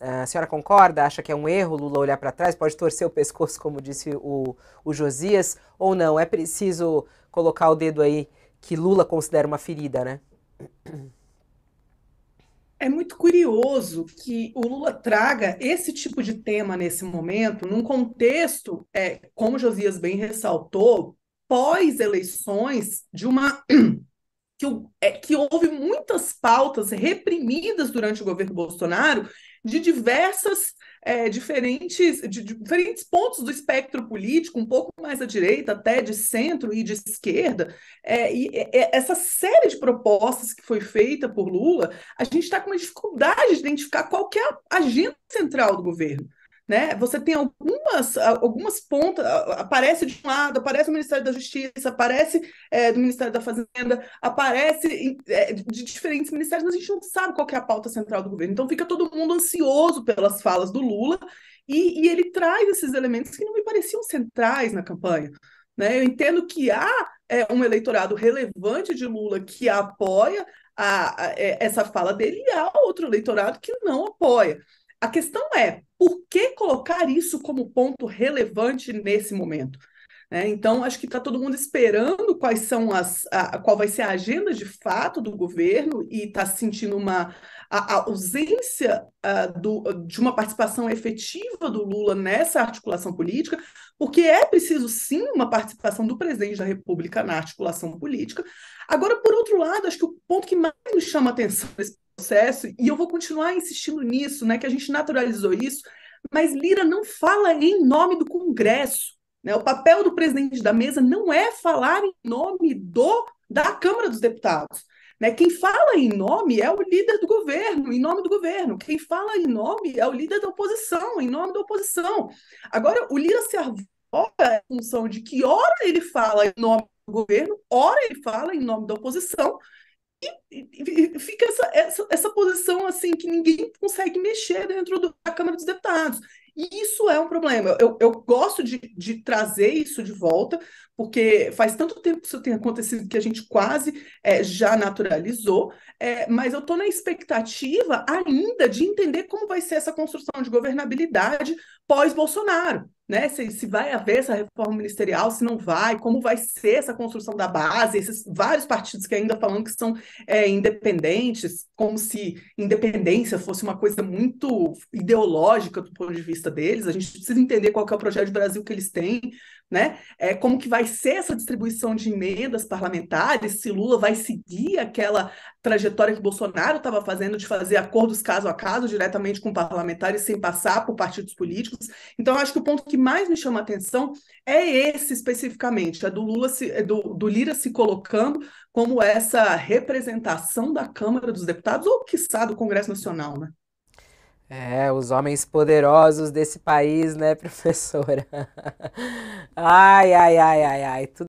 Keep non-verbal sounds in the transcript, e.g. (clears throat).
Ah, a senhora concorda? Acha que é um erro Lula olhar para trás? Pode torcer o pescoço, como disse o, o Josias, ou não? É preciso colocar o dedo aí que Lula considera uma ferida, né? É muito curioso que o Lula traga esse tipo de tema nesse momento, num contexto, é, como Josias bem ressaltou, pós-eleições de uma (clears throat) que, é, que houve muitas pautas reprimidas durante o governo Bolsonaro de diversas é, diferentes, de, de diferentes pontos do espectro político, um pouco mais à direita, até de centro e de esquerda, é, e é, é essa série de propostas que foi feita por Lula, a gente está com uma dificuldade de identificar qual é a agenda central do governo né? Você tem algumas, algumas pontas, aparece de um lado, aparece o Ministério da Justiça, aparece é, do Ministério da Fazenda, aparece é, de diferentes ministérios, mas a gente não sabe qual é a pauta central do governo. Então fica todo mundo ansioso pelas falas do Lula e, e ele traz esses elementos que não me pareciam centrais na campanha. Né? Eu entendo que há é, um eleitorado relevante de Lula que apoia a, a, é, essa fala dele e há outro eleitorado que não apoia. A questão é, por que colocar isso como ponto relevante nesse momento? É, então, acho que está todo mundo esperando quais são as, a, qual vai ser a agenda de fato do governo e está sentindo uma a, a ausência a, ah, do, de uma participação efetiva do Lula nessa articulação política, porque é preciso sim uma participação do presidente da República na articulação política. Agora, por outro lado, acho que o ponto que mais me chama a atenção nesse processo, e eu vou continuar insistindo nisso, né, que a gente naturalizou isso, mas Lira não fala em nome do Congresso. Né? O papel do presidente da mesa não é falar em nome do da Câmara dos Deputados. Né? Quem fala em nome é o líder do governo, em nome do governo. Quem fala em nome é o líder da oposição, em nome da oposição. Agora, o Lira se arvoca em função de que, ora, ele fala em nome do governo, ora, ele fala em nome da oposição, e fica essa, essa, essa posição assim que ninguém consegue mexer dentro do, da Câmara dos Deputados. E isso é um problema. Eu, eu gosto de, de trazer isso de volta, porque faz tanto tempo que isso tem acontecido que a gente quase é, já naturalizou, é, mas eu estou na expectativa ainda de entender como vai ser essa construção de governabilidade, pós-Bolsonaro. Né? Se, se vai haver essa reforma ministerial, se não vai, como vai ser essa construção da base, esses vários partidos que ainda falam que são é, independentes, como se independência fosse uma coisa muito ideológica do ponto de vista deles. A gente precisa entender qual é o projeto de Brasil que eles têm, né? É, como que vai ser essa distribuição de emendas parlamentares, se Lula vai seguir aquela trajetória que Bolsonaro estava fazendo de fazer acordos caso a caso, diretamente com parlamentares, sem passar por partidos políticos. Então, acho que o ponto que mais me chama a atenção é esse especificamente, é do Lula se, é do, do Lira se colocando como essa representação da Câmara dos Deputados, ou quiçá do Congresso Nacional, né? É, os homens poderosos desse país, né, (laughs) professora? Ai, ai, ai, ai, ai. Tudo